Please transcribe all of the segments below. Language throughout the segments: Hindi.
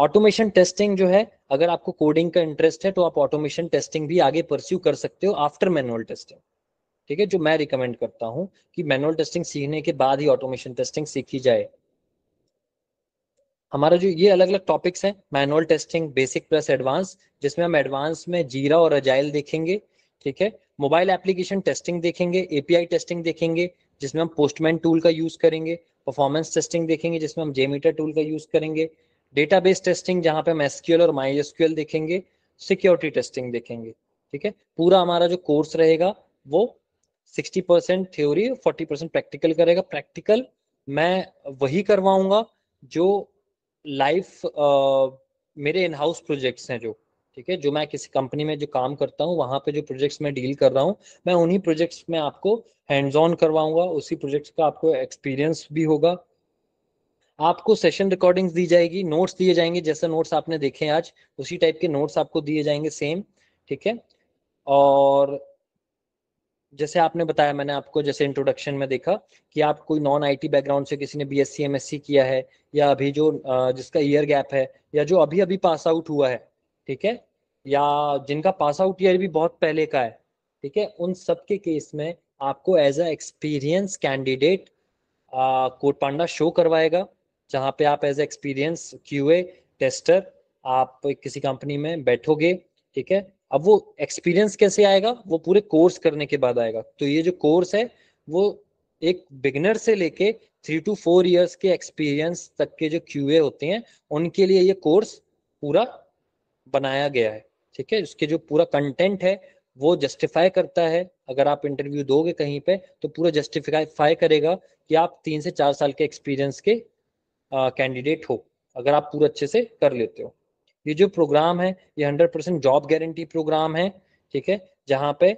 ऑटोमेशन टेस्टिंग जो है अगर आपको कोडिंग का इंटरेस्ट है तो आप ऑटोमेशन टेस्टिंग भी आगे परस्यू कर सकते हो आफ्टर मैनुअल टेस्टिंग ठीक है जो मैं रिकमेंड करता हूँ कि मैनुअल टेस्टिंग सीखने के बाद ही ऑटोमेशन टेस्टिंग सीखी जाए हमारा जो ये अलग अलग टॉपिक्स हैं manual testing basic plus advance जिसमें हम एडवांस में जीरा और अजाइल देखेंगे ठीक है मोबाइल एप्लीकेशन टेस्टिंग देखेंगे एपीआई टेस्टिंग देखेंगे जिसमें हम पोस्टमैन टूल का यूज करेंगे परफॉर्मेंस टेस्टिंग देखेंगे जिसमें हम जेमीटर टूल का यूज करेंगे डेटाबेस टेस्टिंग जहां पे हम एसक्यूएल और माई एसक्यूएल देखेंगे सिक्योरिटी टेस्टिंग देखेंगे ठीक है पूरा हमारा जो कोर्स रहेगा वो 60 percent theory forty percent practical करेगा प्रैक्टिकल मैं वही करवाऊंगा जो लाइफ मेरे इन हाउस प्रोजेक्ट्स हैं जो ठीक है जो मैं किसी कंपनी में जो काम करता हूँ वहाँ पे जो प्रोजेक्ट्स में डील कर रहा हूँ मैं उन्हीं प्रोजेक्ट्स में आपको हैंड्स ऑन करवाऊंगा उसी प्रोजेक्ट्स का आपको एक्सपीरियंस भी होगा आपको सेशन रिकॉर्डिंग्स दी जाएगी नोट्स दिए जाएंगे जैसे नोट्स आपने देखे आज उसी टाइप के नोट्स आपको दिए जाएंगे सेम ठीक है और जैसे आपने बताया मैंने आपको जैसे इंट्रोडक्शन में देखा कि आप कोई नॉन आईटी बैकग्राउंड से किसी ने बीएससी एमएससी किया है या अभी जो जिसका ईयर गैप है या जो अभी अभी पास आउट हुआ है ठीक है या जिनका पास आउट ईयर भी बहुत पहले का है ठीक है उन सब के केस में आपको एज अ एक्सपीरियंस कैंडिडेट कोट पांडा शो करवाएगा जहाँ पे आप एज एक्सपीरियंस क्यूए टेस्टर आप किसी कंपनी में बैठोगे ठीक है अब वो एक्सपीरियंस कैसे आएगा वो पूरे कोर्स करने के बाद आएगा तो ये जो कोर्स है वो एक बिगनर से लेके थ्री टू फोर इयर्स के एक्सपीरियंस तक के जो क्यूए होते हैं उनके लिए ये कोर्स पूरा बनाया गया है ठीक है उसके जो पूरा कंटेंट है वो जस्टिफाई करता है अगर आप इंटरव्यू दोगे कहीं पे तो पूरा जस्टिफाई करेगा कि आप तीन से चार साल के एक्सपीरियंस के कैंडिडेट हो अगर आप पूरा अच्छे से कर लेते हो ये जो प्रोग्राम है ये hundred percent job guarantee programme है ठीक है जहाँ पे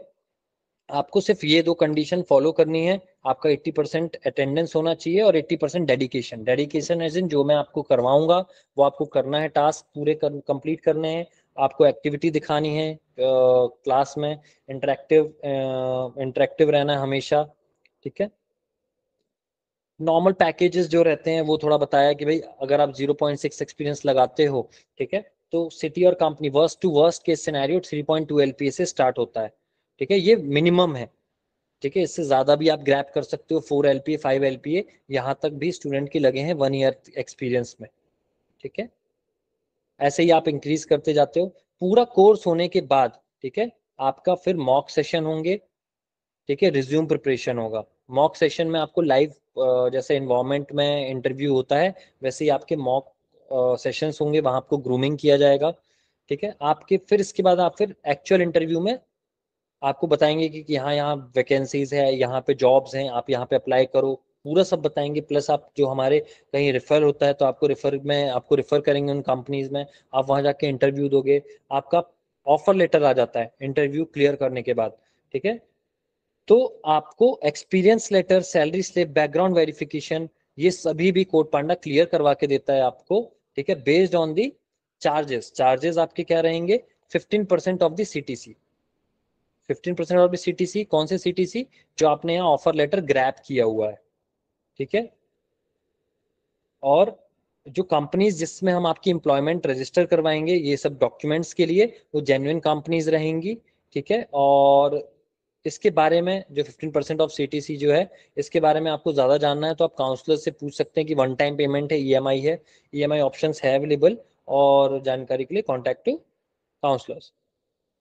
आपको सिर्फ ये दो कंडीशन फॉलो करनी है आपका 80 परसेंट अटेंडेंस होना चाहिए और 80 परसेंट डेडिकेशन डेडिकेशन एज इन जो मैं आपको करवाऊंगा वो आपको करना है टास्क पूरे कर, कंप्लीट करने हैं आपको एक्टिविटी दिखानी है क्लास में इंटरेक्टिव इंटरेक्टिव रहना है हमेशा ठीक है नॉर्मल पैकेजेस जो रहते हैं वो थोड़ा बताया कि भाई अगर आप 0.6 एक्सपीरियंस लगाते हो ठीक है तो सिटी और कंपनी वर्स्ट टू वर्स्ट के सिनेरियो 3.2 एलपीए से स्टार्ट होता है ठीक है ये मिनिमम है ठीक है इससे ज़्यादा भी आप ग्रैप कर सकते हो four L P A five L P A यहाँ तक भी स्टूडेंट के लगे हैं वन ईयर एक्सपीरियंस में ठीक है ऐसे ही आप इंक्रीज करते जाते हो पूरा कोर्स होने के बाद ठीक है आपका फिर मॉक सेशन होंगे ठीक है रिज्यूम प्रिपरेशन होगा मॉक सेशन में आपको लाइव जैसे इन्वॉर्मेंट में इंटरव्यू होता है वैसे ही आपके मॉक सेशंस होंगे वहां आपको ग्रूमिंग किया जाएगा ठीक है आपके फिर इसके बाद आप फिर एक्चुअल इंटरव्यू में आपको बताएंगे कि हाँ, यहाँ यहाँ वैकेंसीज है यहाँ पे जॉब्स हैं आप यहाँ पे अप्लाई करो पूरा सब बताएंगे प्लस आप जो हमारे कहीं रेफर होता है तो आपको रेफर में आपको रेफर करेंगे उन कंपनीज में आप वहां जाके इंटरव्यू दोगे आपका ऑफर लेटर आ जाता है इंटरव्यू क्लियर करने के बाद ठीक है तो आपको experience letter salary slip background verification ये सभी भी कोर्ट पांडा क्लियर करवा के देता है आपको ठीक है based on the charges charges आपके क्या रहेंगे 15 percent of the CTC 15 percent of the CTC कौन से सीटीसी जो आपने यहाँ ऑफर लेटर ग्रैप किया हुआ है ठीक है और जो कंपनीज जिसमें हम आपकी एम्प्लॉयमेंट रजिस्टर करवाएंगे ये सब डॉक्यूमेंट्स के लिए वो जेन्युन कंपनीज रहेंगी ठीक है और इसके बारे में जो 15 परसेंट ऑफ सी जो है इसके बारे में आपको ज़्यादा जानना है तो आप काउंसलर से पूछ सकते हैं कि वन टाइम पेमेंट है ई e है ई e एम है अवेलेबल और जानकारी के लिए कॉन्टैक्ट टू काउंसलर्स